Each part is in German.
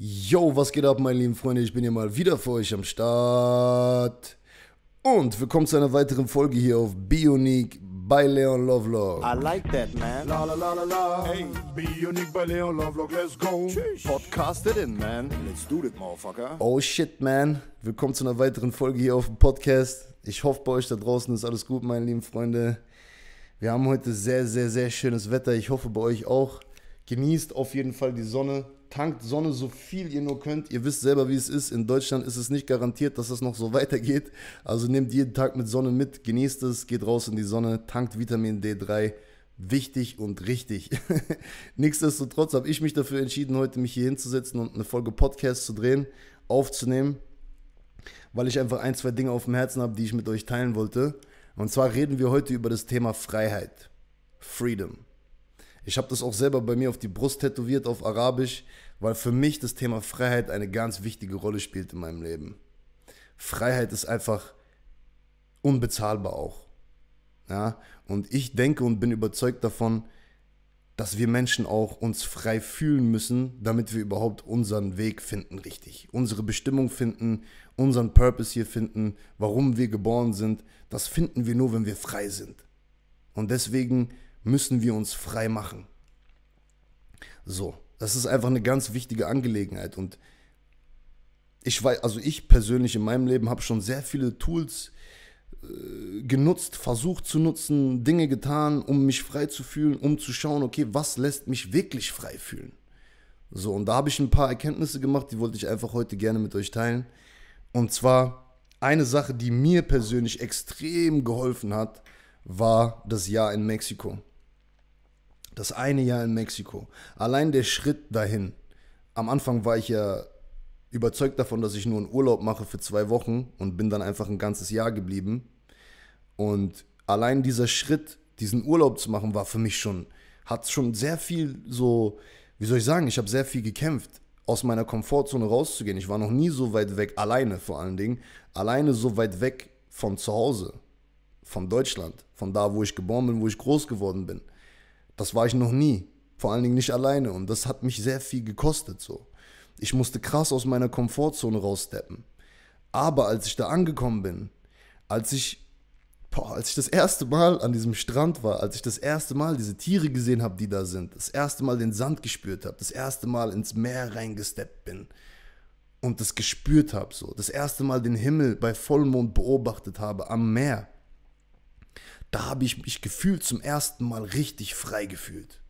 Yo, was geht ab, meine lieben Freunde? Ich bin hier mal wieder für euch am Start. Und willkommen zu einer weiteren Folge hier auf Bionique bei Leon Lovelock. I like that, man. La la la la la. Hey, Bionique bei Leon Lovelock, let's go. Tschüss. it in, man. Let's do it, motherfucker. Oh shit, man. Willkommen zu einer weiteren Folge hier auf dem Podcast. Ich hoffe, bei euch da draußen ist alles gut, meine lieben Freunde. Wir haben heute sehr, sehr, sehr schönes Wetter. Ich hoffe, bei euch auch. Genießt auf jeden Fall die Sonne tankt Sonne so viel ihr nur könnt. Ihr wisst selber, wie es ist. In Deutschland ist es nicht garantiert, dass das noch so weitergeht. Also nehmt jeden Tag mit Sonne mit, genießt es, geht raus in die Sonne, tankt Vitamin D3. Wichtig und richtig. Nichtsdestotrotz habe ich mich dafür entschieden, heute mich hier hinzusetzen und eine Folge Podcast zu drehen, aufzunehmen, weil ich einfach ein, zwei Dinge auf dem Herzen habe, die ich mit euch teilen wollte. Und zwar reden wir heute über das Thema Freiheit. Freedom. Ich habe das auch selber bei mir auf die Brust tätowiert auf Arabisch, weil für mich das Thema Freiheit eine ganz wichtige Rolle spielt in meinem Leben. Freiheit ist einfach unbezahlbar auch. Ja? Und ich denke und bin überzeugt davon, dass wir Menschen auch uns frei fühlen müssen, damit wir überhaupt unseren Weg finden richtig, unsere Bestimmung finden, unseren Purpose hier finden, warum wir geboren sind. Das finden wir nur, wenn wir frei sind. Und deswegen müssen wir uns frei machen. So, das ist einfach eine ganz wichtige Angelegenheit und ich weiß, also ich persönlich in meinem Leben habe schon sehr viele Tools äh, genutzt, versucht zu nutzen, Dinge getan, um mich frei zu fühlen, um zu schauen, okay, was lässt mich wirklich frei fühlen? So, und da habe ich ein paar Erkenntnisse gemacht, die wollte ich einfach heute gerne mit euch teilen. Und zwar eine Sache, die mir persönlich extrem geholfen hat, war das Jahr in Mexiko. Das eine Jahr in Mexiko. Allein der Schritt dahin. Am Anfang war ich ja überzeugt davon, dass ich nur einen Urlaub mache für zwei Wochen und bin dann einfach ein ganzes Jahr geblieben. Und allein dieser Schritt, diesen Urlaub zu machen, war für mich schon, hat schon sehr viel so, wie soll ich sagen, ich habe sehr viel gekämpft, aus meiner Komfortzone rauszugehen. Ich war noch nie so weit weg, alleine vor allen Dingen, alleine so weit weg von zu Hause, von Deutschland, von da, wo ich geboren bin, wo ich groß geworden bin. Das war ich noch nie. Vor allen Dingen nicht alleine. Und das hat mich sehr viel gekostet so. Ich musste krass aus meiner Komfortzone raussteppen. Aber als ich da angekommen bin, als ich, boah, als ich das erste Mal an diesem Strand war, als ich das erste Mal diese Tiere gesehen habe, die da sind, das erste Mal den Sand gespürt habe, das erste Mal ins Meer reingesteppt bin und das gespürt habe, so, das erste Mal den Himmel bei Vollmond beobachtet habe am Meer, da habe ich mich gefühlt zum ersten Mal richtig frei gefühlt.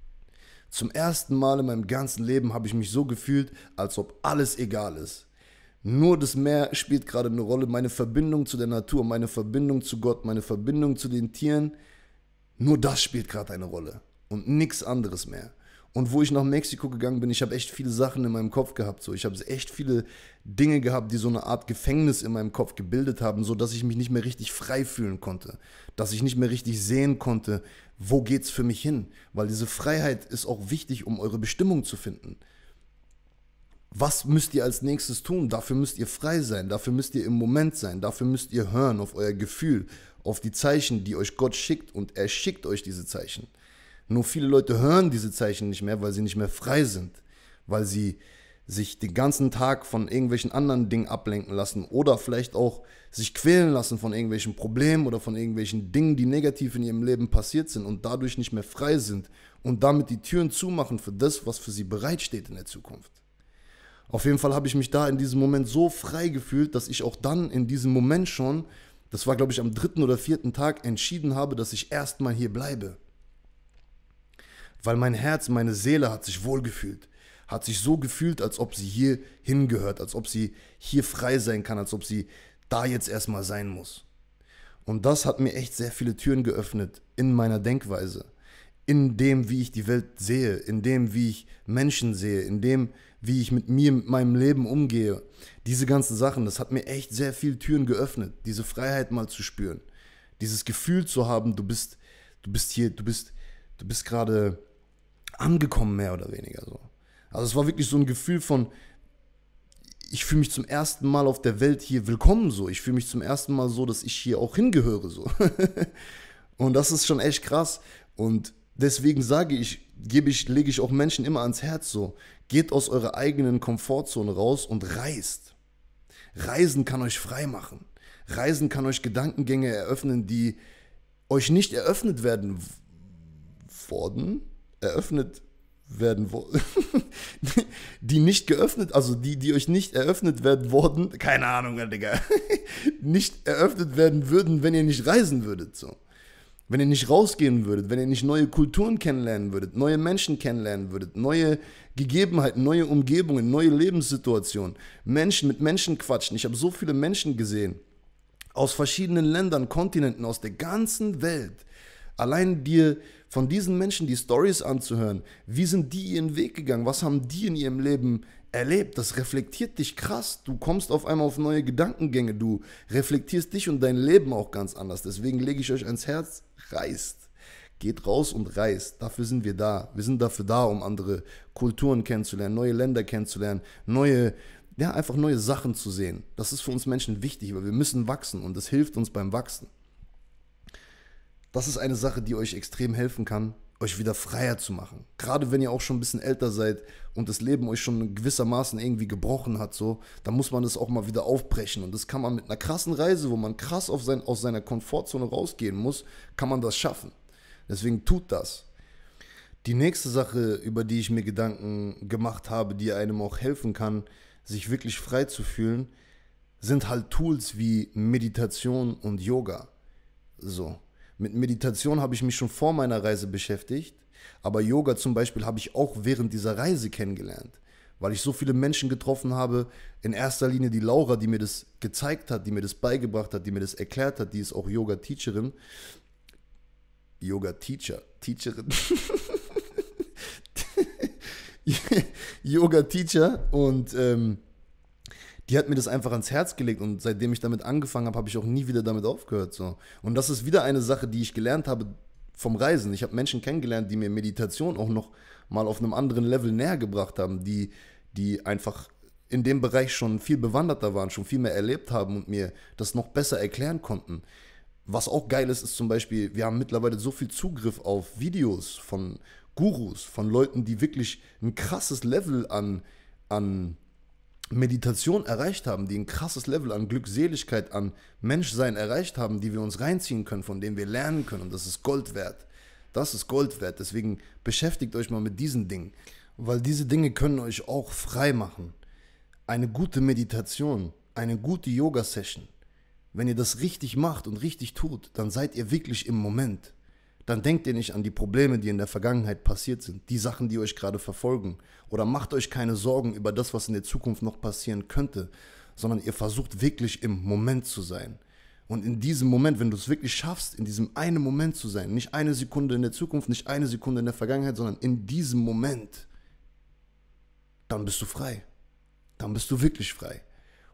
Zum ersten Mal in meinem ganzen Leben habe ich mich so gefühlt, als ob alles egal ist. Nur das Meer spielt gerade eine Rolle, meine Verbindung zu der Natur, meine Verbindung zu Gott, meine Verbindung zu den Tieren, nur das spielt gerade eine Rolle und nichts anderes mehr. Und wo ich nach Mexiko gegangen bin, ich habe echt viele Sachen in meinem Kopf gehabt. So. Ich habe echt viele Dinge gehabt, die so eine Art Gefängnis in meinem Kopf gebildet haben, sodass ich mich nicht mehr richtig frei fühlen konnte. Dass ich nicht mehr richtig sehen konnte, wo geht es für mich hin. Weil diese Freiheit ist auch wichtig, um eure Bestimmung zu finden. Was müsst ihr als nächstes tun? Dafür müsst ihr frei sein, dafür müsst ihr im Moment sein, dafür müsst ihr hören auf euer Gefühl, auf die Zeichen, die euch Gott schickt und er schickt euch diese Zeichen. Nur viele Leute hören diese Zeichen nicht mehr, weil sie nicht mehr frei sind, weil sie sich den ganzen Tag von irgendwelchen anderen Dingen ablenken lassen oder vielleicht auch sich quälen lassen von irgendwelchen Problemen oder von irgendwelchen Dingen, die negativ in ihrem Leben passiert sind und dadurch nicht mehr frei sind und damit die Türen zumachen für das, was für sie bereitsteht in der Zukunft. Auf jeden Fall habe ich mich da in diesem Moment so frei gefühlt, dass ich auch dann in diesem Moment schon, das war glaube ich am dritten oder vierten Tag, entschieden habe, dass ich erstmal hier bleibe weil mein Herz, meine Seele hat sich wohlgefühlt, hat sich so gefühlt, als ob sie hier hingehört, als ob sie hier frei sein kann, als ob sie da jetzt erstmal sein muss. Und das hat mir echt sehr viele Türen geöffnet in meiner Denkweise, in dem, wie ich die Welt sehe, in dem, wie ich Menschen sehe, in dem, wie ich mit mir, mit meinem Leben umgehe. Diese ganzen Sachen, das hat mir echt sehr viele Türen geöffnet, diese Freiheit mal zu spüren, dieses Gefühl zu haben, du bist, du bist hier, du bist, du bist gerade angekommen, mehr oder weniger so. Also es war wirklich so ein Gefühl von, ich fühle mich zum ersten Mal auf der Welt hier willkommen so. Ich fühle mich zum ersten Mal so, dass ich hier auch hingehöre so. und das ist schon echt krass. Und deswegen sage ich, gebe ich, lege ich auch Menschen immer ans Herz so. Geht aus eurer eigenen Komfortzone raus und reist. Reisen kann euch frei machen. Reisen kann euch Gedankengänge eröffnen, die euch nicht eröffnet werden worden, eröffnet werden die nicht geöffnet, also die, die euch nicht eröffnet werden wurden, keine Ahnung, Digga, nicht eröffnet werden würden, wenn ihr nicht reisen würdet, so. Wenn ihr nicht rausgehen würdet, wenn ihr nicht neue Kulturen kennenlernen würdet, neue Menschen kennenlernen würdet, neue Gegebenheiten, neue Umgebungen, neue Lebenssituationen, Menschen mit Menschen quatschen. Ich habe so viele Menschen gesehen, aus verschiedenen Ländern, Kontinenten, aus der ganzen Welt. Allein dir von diesen Menschen die Stories anzuhören, wie sind die ihren Weg gegangen, was haben die in ihrem Leben erlebt, das reflektiert dich krass, du kommst auf einmal auf neue Gedankengänge, du reflektierst dich und dein Leben auch ganz anders. Deswegen lege ich euch ans Herz, reist. Geht raus und reist. Dafür sind wir da. Wir sind dafür da, um andere Kulturen kennenzulernen, neue Länder kennenzulernen, neue, ja, einfach neue Sachen zu sehen. Das ist für uns Menschen wichtig, weil wir müssen wachsen und das hilft uns beim Wachsen. Das ist eine Sache, die euch extrem helfen kann, euch wieder freier zu machen. Gerade wenn ihr auch schon ein bisschen älter seid und das Leben euch schon gewissermaßen irgendwie gebrochen hat, so, dann muss man das auch mal wieder aufbrechen. Und das kann man mit einer krassen Reise, wo man krass auf sein, aus seiner Komfortzone rausgehen muss, kann man das schaffen. Deswegen tut das. Die nächste Sache, über die ich mir Gedanken gemacht habe, die einem auch helfen kann, sich wirklich frei zu fühlen, sind halt Tools wie Meditation und Yoga. So. Mit Meditation habe ich mich schon vor meiner Reise beschäftigt, aber Yoga zum Beispiel habe ich auch während dieser Reise kennengelernt, weil ich so viele Menschen getroffen habe, in erster Linie die Laura, die mir das gezeigt hat, die mir das beigebracht hat, die mir das erklärt hat, die ist auch Yoga-Teacherin. Yoga-Teacher, Teacherin. Yoga-Teacher und ähm, die hat mir das einfach ans Herz gelegt und seitdem ich damit angefangen habe, habe ich auch nie wieder damit aufgehört. So. Und das ist wieder eine Sache, die ich gelernt habe vom Reisen. Ich habe Menschen kennengelernt, die mir Meditation auch noch mal auf einem anderen Level näher gebracht haben, die, die einfach in dem Bereich schon viel bewanderter waren, schon viel mehr erlebt haben und mir das noch besser erklären konnten. Was auch geil ist, ist zum Beispiel, wir haben mittlerweile so viel Zugriff auf Videos von Gurus, von Leuten, die wirklich ein krasses Level an, an Meditation erreicht haben, die ein krasses Level an Glückseligkeit, an Menschsein erreicht haben, die wir uns reinziehen können, von denen wir lernen können. Und das ist Gold wert. Das ist Gold wert. Deswegen beschäftigt euch mal mit diesen Dingen, weil diese Dinge können euch auch frei machen. Eine gute Meditation, eine gute Yoga-Session. Wenn ihr das richtig macht und richtig tut, dann seid ihr wirklich im Moment dann denkt ihr nicht an die Probleme, die in der Vergangenheit passiert sind, die Sachen, die euch gerade verfolgen. Oder macht euch keine Sorgen über das, was in der Zukunft noch passieren könnte, sondern ihr versucht wirklich im Moment zu sein. Und in diesem Moment, wenn du es wirklich schaffst, in diesem einen Moment zu sein, nicht eine Sekunde in der Zukunft, nicht eine Sekunde in der Vergangenheit, sondern in diesem Moment, dann bist du frei. Dann bist du wirklich frei.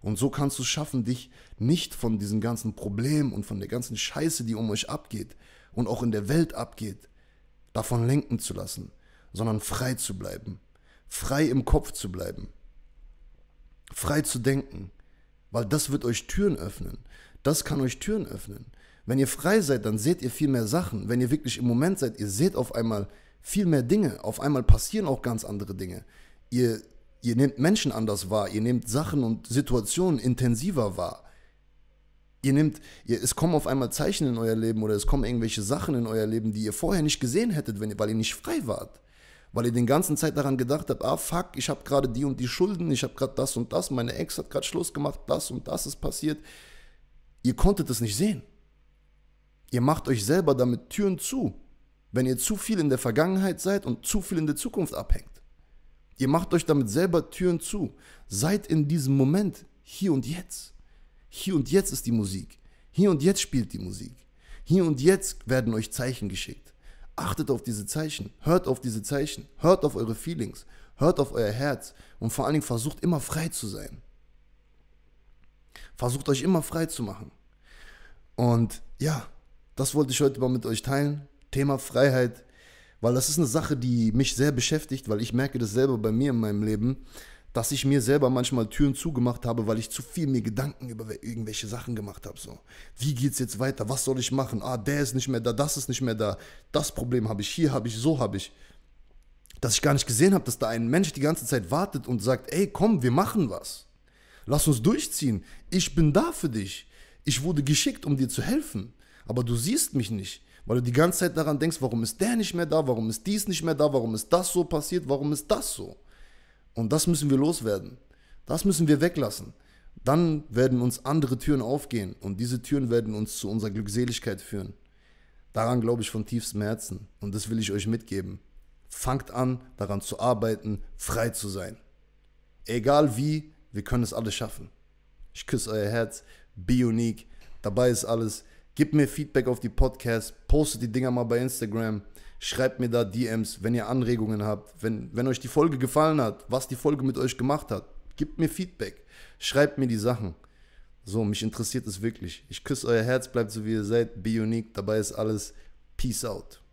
Und so kannst du es schaffen, dich nicht von diesen ganzen Problemen und von der ganzen Scheiße, die um euch abgeht, und auch in der Welt abgeht, davon lenken zu lassen, sondern frei zu bleiben, frei im Kopf zu bleiben, frei zu denken, weil das wird euch Türen öffnen. Das kann euch Türen öffnen. Wenn ihr frei seid, dann seht ihr viel mehr Sachen. Wenn ihr wirklich im Moment seid, ihr seht auf einmal viel mehr Dinge. Auf einmal passieren auch ganz andere Dinge. Ihr, ihr nehmt Menschen anders wahr, ihr nehmt Sachen und Situationen intensiver wahr ihr nehmt, ihr, es kommen auf einmal Zeichen in euer Leben oder es kommen irgendwelche Sachen in euer Leben, die ihr vorher nicht gesehen hättet, wenn, weil ihr nicht frei wart. Weil ihr den ganzen Zeit daran gedacht habt, ah fuck, ich habe gerade die und die Schulden, ich habe gerade das und das, meine Ex hat gerade Schluss gemacht, das und das ist passiert. Ihr konntet es nicht sehen. Ihr macht euch selber damit Türen zu, wenn ihr zu viel in der Vergangenheit seid und zu viel in der Zukunft abhängt. Ihr macht euch damit selber Türen zu. Seid in diesem Moment, hier und jetzt. Hier und jetzt ist die Musik. Hier und jetzt spielt die Musik. Hier und jetzt werden euch Zeichen geschickt. Achtet auf diese Zeichen, hört auf diese Zeichen, hört auf eure Feelings, hört auf euer Herz und vor allen Dingen versucht immer frei zu sein. Versucht euch immer frei zu machen. Und ja, das wollte ich heute mal mit euch teilen. Thema Freiheit, weil das ist eine Sache, die mich sehr beschäftigt, weil ich merke das selber bei mir in meinem Leben, dass ich mir selber manchmal Türen zugemacht habe, weil ich zu viel mir Gedanken über irgendwelche Sachen gemacht habe. So, wie geht's jetzt weiter? Was soll ich machen? Ah, der ist nicht mehr da, das ist nicht mehr da, das Problem habe ich, hier habe ich, so habe ich. Dass ich gar nicht gesehen habe, dass da ein Mensch die ganze Zeit wartet und sagt, ey, komm, wir machen was. Lass uns durchziehen. Ich bin da für dich. Ich wurde geschickt, um dir zu helfen. Aber du siehst mich nicht weil du die ganze Zeit daran denkst, warum ist der nicht mehr da, warum ist dies nicht mehr da, warum ist das so passiert, warum ist das so. Und das müssen wir loswerden. Das müssen wir weglassen. Dann werden uns andere Türen aufgehen und diese Türen werden uns zu unserer Glückseligkeit führen. Daran glaube ich von tiefstem Herzen und das will ich euch mitgeben. Fangt an, daran zu arbeiten, frei zu sein. Egal wie, wir können es alle schaffen. Ich küsse euer Herz, be unique, dabei ist alles. Gib mir Feedback auf die Podcasts, postet die Dinger mal bei Instagram, schreibt mir da DMs, wenn ihr Anregungen habt, wenn, wenn euch die Folge gefallen hat, was die Folge mit euch gemacht hat. Gebt mir Feedback, schreibt mir die Sachen. So, mich interessiert es wirklich. Ich küsse euer Herz, bleibt so wie ihr seid, be unique, dabei ist alles. Peace out.